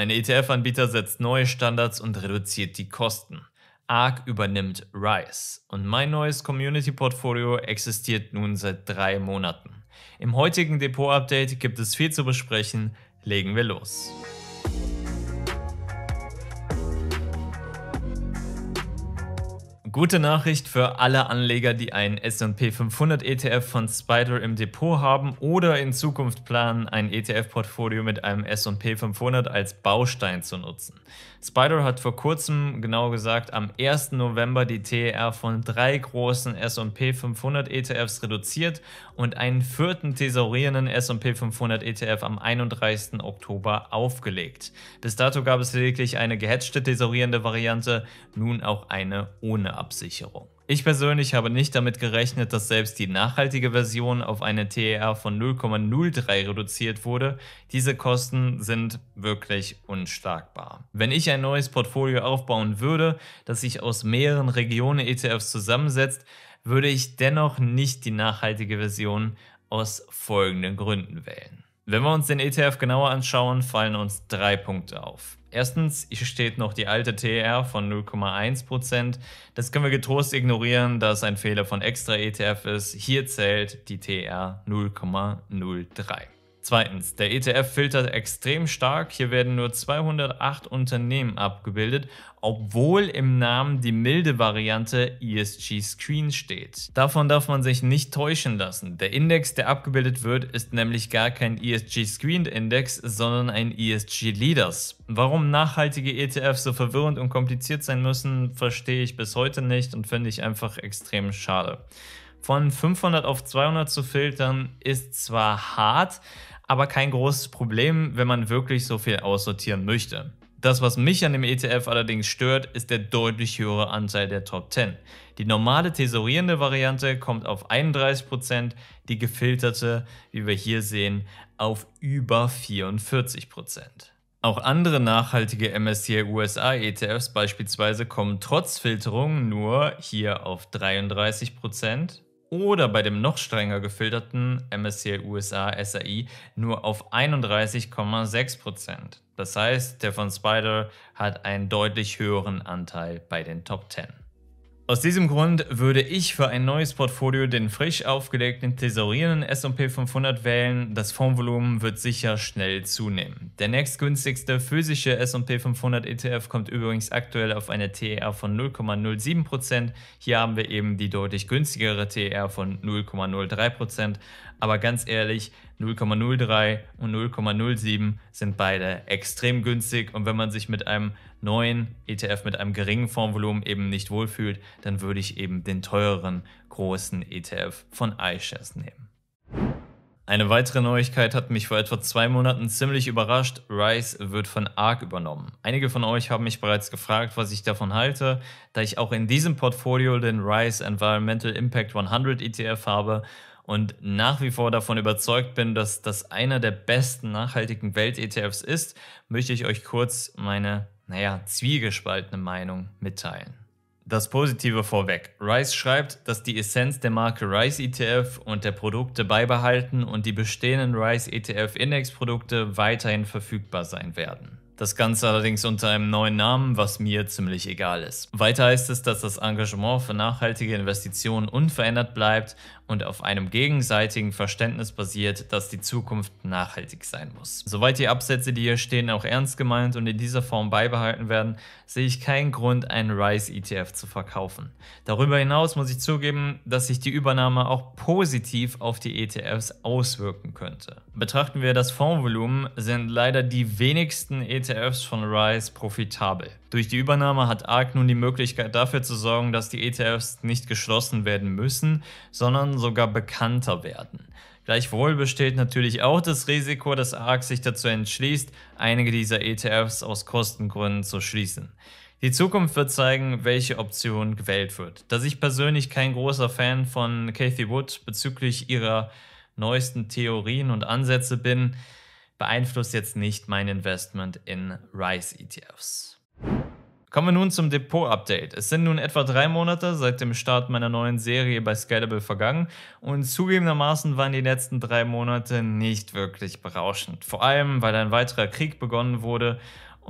Ein ETF-Anbieter setzt neue Standards und reduziert die Kosten. ARC übernimmt Rise und mein neues Community-Portfolio existiert nun seit drei Monaten. Im heutigen Depot-Update gibt es viel zu besprechen, legen wir los. Gute Nachricht für alle Anleger, die einen S&P 500 ETF von Spider im Depot haben oder in Zukunft planen, ein ETF-Portfolio mit einem S&P 500 als Baustein zu nutzen. Spider hat vor kurzem, genau gesagt am 1. November, die TER von drei großen S&P 500 ETFs reduziert und einen vierten thesaurierenden S&P 500 ETF am 31. Oktober aufgelegt. Bis dato gab es lediglich eine gehatchte thesaurierende Variante, nun auch eine ohne Absicherung. Ich persönlich habe nicht damit gerechnet, dass selbst die nachhaltige Version auf eine TER von 0,03 reduziert wurde. Diese Kosten sind wirklich unschlagbar. Wenn ich ein neues Portfolio aufbauen würde, das sich aus mehreren Regionen ETFs zusammensetzt, würde ich dennoch nicht die nachhaltige Version aus folgenden Gründen wählen. Wenn wir uns den ETF genauer anschauen, fallen uns drei Punkte auf. Erstens, hier steht noch die alte TR von 0,1%. Das können wir getrost ignorieren, da es ein Fehler von extra ETF ist. Hier zählt die TR 0,03. Zweitens, der ETF filtert extrem stark. Hier werden nur 208 Unternehmen abgebildet, obwohl im Namen die milde Variante ESG Screen steht. Davon darf man sich nicht täuschen lassen. Der Index, der abgebildet wird, ist nämlich gar kein ESG Screened Index, sondern ein ESG Leaders. Warum nachhaltige ETFs so verwirrend und kompliziert sein müssen, verstehe ich bis heute nicht und finde ich einfach extrem schade. Von 500 auf 200 zu filtern ist zwar hart, aber kein großes Problem, wenn man wirklich so viel aussortieren möchte. Das, was mich an dem ETF allerdings stört, ist der deutlich höhere Anteil der Top 10. Die normale tesorierende Variante kommt auf 31%, die gefilterte, wie wir hier sehen, auf über 44%. Auch andere nachhaltige MSCI USA ETFs beispielsweise kommen trotz Filterung nur hier auf 33%, oder bei dem noch strenger gefilterten MSCI USA SAI nur auf 31,6%. Das heißt, der von Spider hat einen deutlich höheren Anteil bei den Top 10. Aus diesem Grund würde ich für ein neues Portfolio den frisch aufgelegten thesaurierenden S&P 500 wählen. Das Fondsvolumen wird sicher schnell zunehmen. Der nächstgünstigste physische S&P 500 ETF kommt übrigens aktuell auf eine TER von 0,07%. Hier haben wir eben die deutlich günstigere TER von 0,03%. Aber ganz ehrlich, 0,03 und 0,07 sind beide extrem günstig. Und wenn man sich mit einem neuen ETF mit einem geringen Fondsvolumen eben nicht wohlfühlt, dann würde ich eben den teureren großen ETF von iShares nehmen. Eine weitere Neuigkeit hat mich vor etwa zwei Monaten ziemlich überrascht. Rice wird von ARK übernommen. Einige von euch haben mich bereits gefragt, was ich davon halte, da ich auch in diesem Portfolio den Rice Environmental Impact 100 ETF habe und nach wie vor davon überzeugt bin, dass das einer der besten nachhaltigen Welt-ETFs ist, möchte ich euch kurz meine, naja, zwiegespaltene Meinung mitteilen. Das Positive vorweg. Rice schreibt, dass die Essenz der Marke Rice ETF und der Produkte beibehalten und die bestehenden Rice ETF Indexprodukte weiterhin verfügbar sein werden. Das Ganze allerdings unter einem neuen Namen, was mir ziemlich egal ist. Weiter heißt es, dass das Engagement für nachhaltige Investitionen unverändert bleibt und auf einem gegenseitigen Verständnis basiert, dass die Zukunft nachhaltig sein muss. Soweit die Absätze, die hier stehen, auch ernst gemeint und in dieser Form beibehalten werden, sehe ich keinen Grund, einen RISE ETF zu verkaufen. Darüber hinaus muss ich zugeben, dass sich die Übernahme auch positiv auf die ETFs auswirken könnte. Betrachten wir das Fondsvolumen, sind leider die wenigsten ETFs von Rise profitabel. Durch die Übernahme hat ARK nun die Möglichkeit dafür zu sorgen, dass die ETFs nicht geschlossen werden müssen, sondern sogar bekannter werden. Gleichwohl besteht natürlich auch das Risiko, dass ARK sich dazu entschließt, einige dieser ETFs aus Kostengründen zu schließen. Die Zukunft wird zeigen, welche Option gewählt wird. Da ich persönlich kein großer Fan von Kathy Wood bezüglich ihrer neuesten Theorien und Ansätze bin, beeinflusst jetzt nicht mein Investment in Rice ETFs. Kommen wir nun zum Depot-Update. Es sind nun etwa drei Monate seit dem Start meiner neuen Serie bei Scalable vergangen und zugegebenermaßen waren die letzten drei Monate nicht wirklich berauschend. Vor allem, weil ein weiterer Krieg begonnen wurde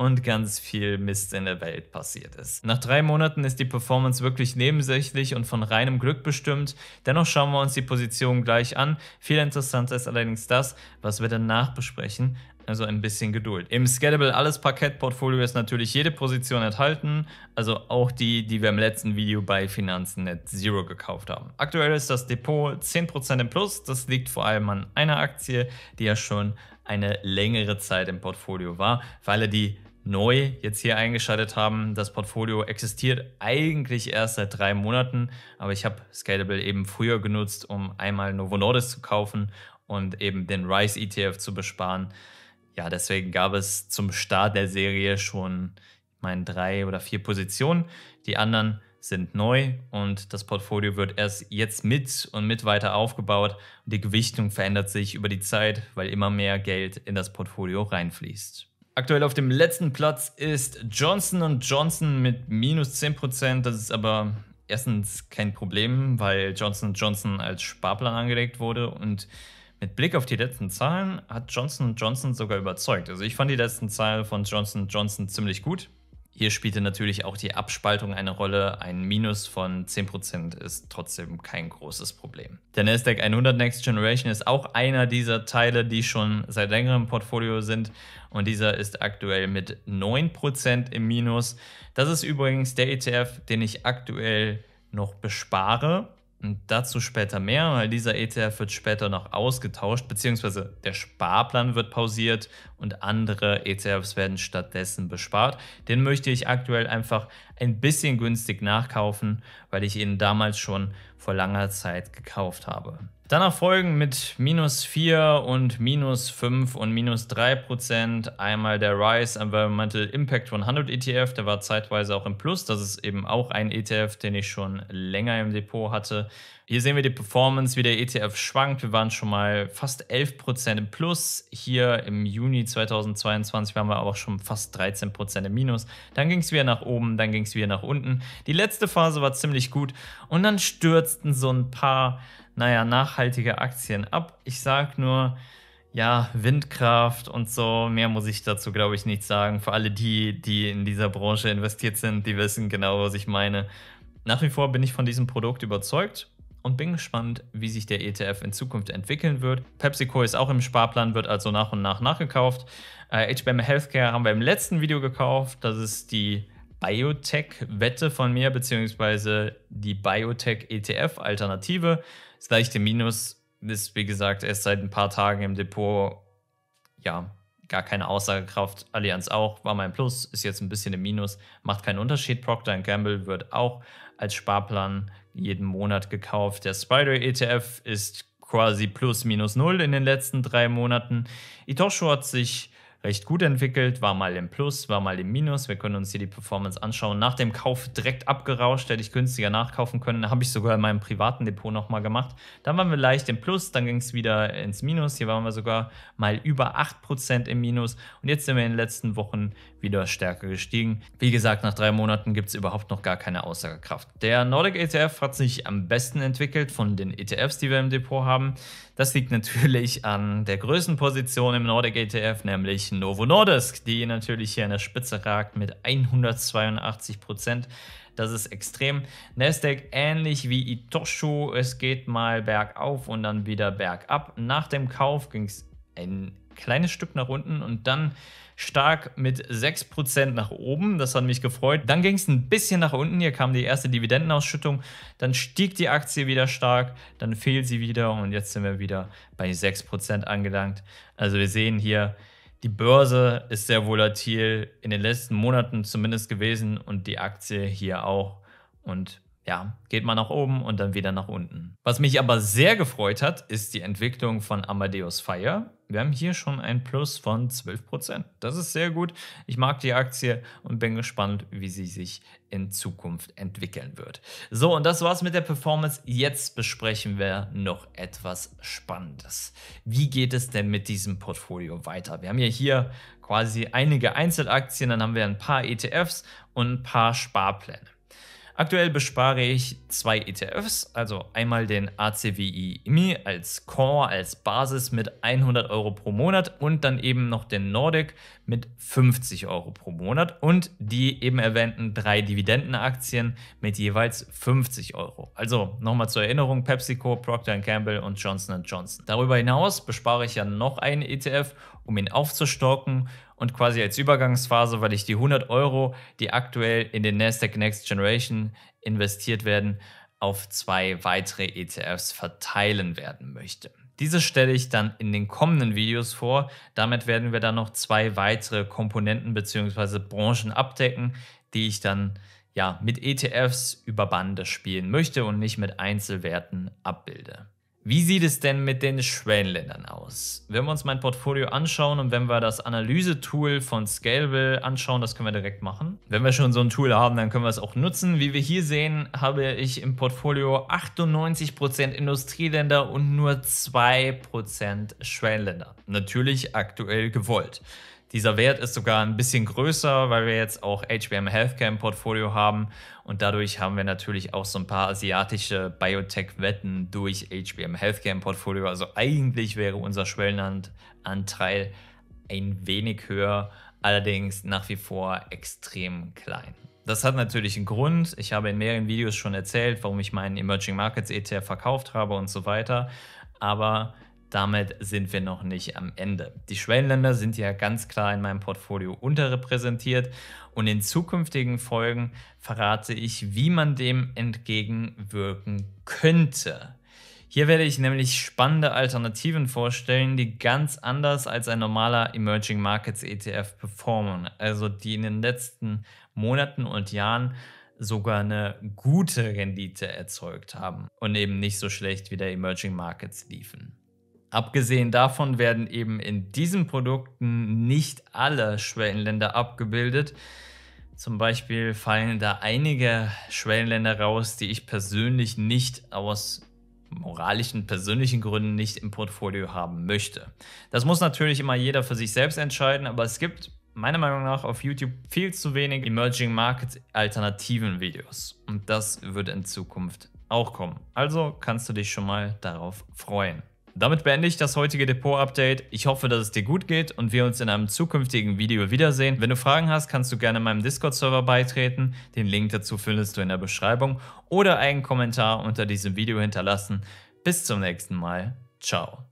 und ganz viel Mist in der Welt passiert ist. Nach drei Monaten ist die Performance wirklich nebensächlich und von reinem Glück bestimmt. Dennoch schauen wir uns die Position gleich an. Viel interessanter ist allerdings das, was wir danach besprechen, also ein bisschen Geduld. Im Scalable Alles Parkett Portfolio ist natürlich jede Position enthalten, also auch die, die wir im letzten Video bei Finanzen Net Zero gekauft haben. Aktuell ist das Depot 10% im Plus, das liegt vor allem an einer Aktie, die ja schon eine längere Zeit im Portfolio war, weil er die neu jetzt hier eingeschaltet haben. Das Portfolio existiert eigentlich erst seit drei Monaten, aber ich habe Scalable eben früher genutzt, um einmal Novo Nordisk zu kaufen und eben den Rise ETF zu besparen. Ja, deswegen gab es zum Start der Serie schon, ich meine, drei oder vier Positionen. Die anderen sind neu und das Portfolio wird erst jetzt mit und mit weiter aufgebaut. Die Gewichtung verändert sich über die Zeit, weil immer mehr Geld in das Portfolio reinfließt. Aktuell auf dem letzten Platz ist Johnson Johnson mit minus 10%. Das ist aber erstens kein Problem, weil Johnson Johnson als Sparplan angelegt wurde und mit Blick auf die letzten Zahlen hat Johnson Johnson sogar überzeugt. Also ich fand die letzten Zahlen von Johnson Johnson ziemlich gut. Hier spielte natürlich auch die Abspaltung eine Rolle. Ein Minus von 10% ist trotzdem kein großes Problem. Der Nasdaq 100 Next Generation ist auch einer dieser Teile, die schon seit längerem im Portfolio sind. Und dieser ist aktuell mit 9% im Minus. Das ist übrigens der ETF, den ich aktuell noch bespare. Und dazu später mehr, weil dieser ETF wird später noch ausgetauscht, beziehungsweise der Sparplan wird pausiert und andere ETFs werden stattdessen bespart. Den möchte ich aktuell einfach ein bisschen günstig nachkaufen, weil ich ihn damals schon vor langer Zeit gekauft habe. Danach folgen mit minus 4 und minus 5 und minus 3 Prozent einmal der Rise Environmental Impact 100 ETF. Der war zeitweise auch im Plus. Das ist eben auch ein ETF, den ich schon länger im Depot hatte. Hier sehen wir die Performance, wie der ETF schwankt. Wir waren schon mal fast 11% im Plus. Hier im Juni 2022 waren wir aber schon fast 13% im Minus. Dann ging es wieder nach oben, dann ging es wieder nach unten. Die letzte Phase war ziemlich gut und dann stürzten so ein paar, naja, nachhaltige Aktien ab. Ich sag nur, ja, Windkraft und so, mehr muss ich dazu, glaube ich, nicht sagen. Für alle die, die in dieser Branche investiert sind, die wissen genau, was ich meine. Nach wie vor bin ich von diesem Produkt überzeugt und bin gespannt, wie sich der ETF in Zukunft entwickeln wird. PepsiCo ist auch im Sparplan, wird also nach und nach nachgekauft. Äh, HBM Healthcare haben wir im letzten Video gekauft. Das ist die Biotech-Wette von mir, beziehungsweise die Biotech-ETF-Alternative. Das leichte Minus ist, wie gesagt, erst seit ein paar Tagen im Depot. Ja, gar keine Aussagekraft. Allianz auch, war mein Plus, ist jetzt ein bisschen im Minus, macht keinen Unterschied. Procter Gamble wird auch als Sparplan jeden Monat gekauft. Der Spider ETF ist quasi plus minus null in den letzten drei Monaten. Itosho hat sich recht gut entwickelt, war mal im Plus, war mal im Minus. Wir können uns hier die Performance anschauen. Nach dem Kauf direkt abgerauscht, hätte ich günstiger nachkaufen können. Habe ich sogar in meinem privaten Depot nochmal gemacht. Dann waren wir leicht im Plus, dann ging es wieder ins Minus. Hier waren wir sogar mal über 8% im Minus. Und jetzt sind wir in den letzten Wochen wieder stärker gestiegen. Wie gesagt, nach drei Monaten gibt es überhaupt noch gar keine Aussagekraft. Der Nordic ETF hat sich am besten entwickelt von den ETFs, die wir im Depot haben. Das liegt natürlich an der Größenposition im Nordic ETF, nämlich Novo Nordisk, die natürlich hier an der Spitze ragt mit 182 Prozent. Das ist extrem. Nasdaq ähnlich wie Itoshu. Es geht mal bergauf und dann wieder bergab. Nach dem Kauf ging es in kleines Stück nach unten und dann stark mit 6% nach oben. Das hat mich gefreut. Dann ging es ein bisschen nach unten. Hier kam die erste Dividendenausschüttung. Dann stieg die Aktie wieder stark. Dann fehlt sie wieder und jetzt sind wir wieder bei 6% angelangt. Also wir sehen hier, die Börse ist sehr volatil in den letzten Monaten zumindest gewesen und die Aktie hier auch. Und ja, geht mal nach oben und dann wieder nach unten. Was mich aber sehr gefreut hat, ist die Entwicklung von Amadeus Fire. Wir haben hier schon ein Plus von 12%. Das ist sehr gut. Ich mag die Aktie und bin gespannt, wie sie sich in Zukunft entwickeln wird. So, und das war's mit der Performance. Jetzt besprechen wir noch etwas Spannendes. Wie geht es denn mit diesem Portfolio weiter? Wir haben ja hier quasi einige Einzelaktien, dann haben wir ein paar ETFs und ein paar Sparpläne. Aktuell bespare ich zwei ETFs, also einmal den ACWI IMI als Core, als Basis mit 100 Euro pro Monat und dann eben noch den Nordic mit 50 Euro pro Monat und die eben erwähnten drei Dividendenaktien mit jeweils 50 Euro. Also nochmal zur Erinnerung, PepsiCo, Procter Campbell und Johnson Johnson. Darüber hinaus bespare ich ja noch einen ETF, um ihn aufzustocken und quasi als Übergangsphase, weil ich die 100 Euro, die aktuell in den Nasdaq Next Generation investiert werden, auf zwei weitere ETFs verteilen werden möchte. Diese stelle ich dann in den kommenden Videos vor. Damit werden wir dann noch zwei weitere Komponenten bzw. Branchen abdecken, die ich dann ja mit ETFs über Bande spielen möchte und nicht mit Einzelwerten abbilde. Wie sieht es denn mit den Schwellenländern aus? Wenn wir uns mein Portfolio anschauen und wenn wir das Analyse-Tool von Scalable anschauen, das können wir direkt machen. Wenn wir schon so ein Tool haben, dann können wir es auch nutzen. Wie wir hier sehen, habe ich im Portfolio 98% Industrieländer und nur 2% Schwellenländer. Natürlich aktuell gewollt. Dieser Wert ist sogar ein bisschen größer, weil wir jetzt auch HBM Healthcare im Portfolio haben und dadurch haben wir natürlich auch so ein paar asiatische Biotech-Wetten durch HBM Healthcare im Portfolio. Also eigentlich wäre unser Schwellenanteil ein wenig höher, allerdings nach wie vor extrem klein. Das hat natürlich einen Grund. Ich habe in mehreren Videos schon erzählt, warum ich meinen Emerging Markets ETF verkauft habe und so weiter. Aber damit sind wir noch nicht am Ende. Die Schwellenländer sind ja ganz klar in meinem Portfolio unterrepräsentiert und in zukünftigen Folgen verrate ich, wie man dem entgegenwirken könnte. Hier werde ich nämlich spannende Alternativen vorstellen, die ganz anders als ein normaler Emerging Markets ETF performen, also die in den letzten Monaten und Jahren sogar eine gute Rendite erzeugt haben und eben nicht so schlecht wie der Emerging Markets liefen. Abgesehen davon werden eben in diesen Produkten nicht alle Schwellenländer abgebildet. Zum Beispiel fallen da einige Schwellenländer raus, die ich persönlich nicht aus moralischen, persönlichen Gründen nicht im Portfolio haben möchte. Das muss natürlich immer jeder für sich selbst entscheiden, aber es gibt meiner Meinung nach auf YouTube viel zu wenig Emerging Market Alternativen Videos. Und das wird in Zukunft auch kommen. Also kannst du dich schon mal darauf freuen. Damit beende ich das heutige Depot-Update. Ich hoffe, dass es dir gut geht und wir uns in einem zukünftigen Video wiedersehen. Wenn du Fragen hast, kannst du gerne meinem Discord-Server beitreten. Den Link dazu findest du in der Beschreibung oder einen Kommentar unter diesem Video hinterlassen. Bis zum nächsten Mal. Ciao.